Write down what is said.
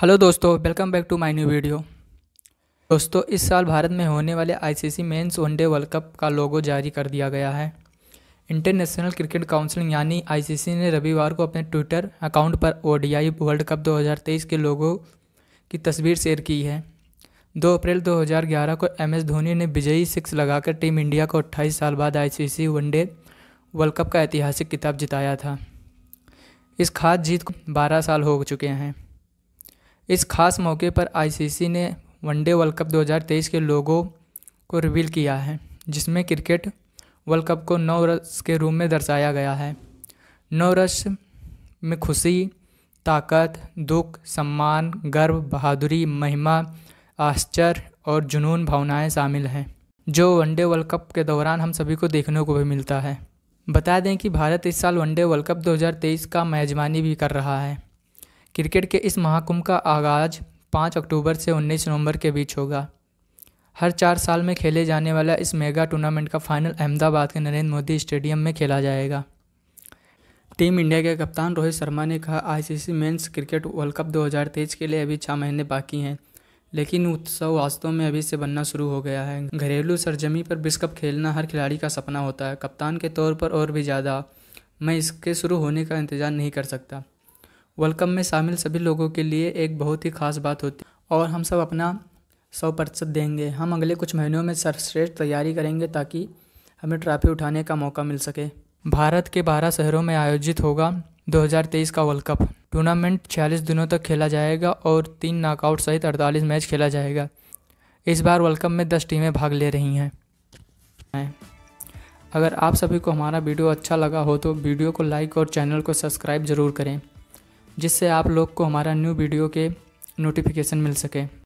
hello दोस्तों welcome back to my new video दोस्तों इस साल भारत में होने वाले ICC men's one day world cup का लोगो जारी कर दिया गया है इंटरनेशनल क्रिकेट काउंसिल यानी आईसीसी ने रविवार को अपने ट्विटर अकाउंट पर ओडीआई वर्ल्ड कप 2023 के लोगो की तस्वीर शेयर की है 2 अप्रैल 2011 को एम एस धोनी ने विजयी सिक्स लगाकर टीम इंडिया को अट्ठाईस साल बाद सी वनडे वर्ल्ड कप का ऐतिहासिक किताब जिताया था इस खास जीत को बारह साल हो चुके हैं इस खास मौके पर आईसीसी ने वनडे वर्ल्ड कप 2023 के लोगों को रिवील किया है जिसमें क्रिकेट वर्ल्ड कप को नौ रस के रूप में दर्शाया गया है नौ रस में खुशी ताकत दुख सम्मान गर्व बहादुरी महिमा आश्चर्य और जुनून भावनाएं शामिल हैं जो वनडे वर्ल्ड कप के दौरान हम सभी को देखने को भी मिलता है बता दें कि भारत इस साल वनडे वर्ल्ड कप 2023 का मेज़बानी भी कर रहा है क्रिकेट के इस महाकुंभ का आगाज 5 अक्टूबर से 19 नवंबर के बीच होगा हर चार साल में खेले जाने वाला इस मेगा टूर्नामेंट का फाइनल अहमदाबाद के नरेंद्र मोदी स्टेडियम में खेला जाएगा टीम इंडिया के कप्तान रोहित शर्मा ने कहा ICC men's cricket world cup 2023 के लिए अभी छः महीने बाकी हैं लेकिन उत्सव वास्तव में अभी से बनना शुरू हो गया है घरेलू सरजमी पर विश्व कप खेलना हर खिलाड़ी का सपना होता है कप्तान के तौर पर और भी ज़्यादा मैं इसके शुरू होने का इंतज़ार नहीं कर सकता वेलकम में शामिल सभी लोगों के लिए एक बहुत ही खास बात होती है और हम सब अपना सौ प्रतिशत देंगे हम अगले कुछ महीनों में सर्वश्रेष्ठ तैयारी करेंगे ताकि हमें ट्रॉफी उठाने का मौका मिल सके भारत के बारह शहरों में आयोजित होगा 2023 का वर्ल्ड कप टूर्नामेंट 46 दिनों तक खेला जाएगा और तीन नाकआउट सहित 48 मैच खेला जाएगा इस बार वर्ल्ड कप में 10 टीमें भाग ले रही हैं अगर आप सभी को हमारा वीडियो अच्छा लगा हो तो वीडियो को लाइक और चैनल को सब्सक्राइब ज़रूर करें जिससे आप लोग को हमारा न्यू वीडियो के नोटिफिकेशन मिल सके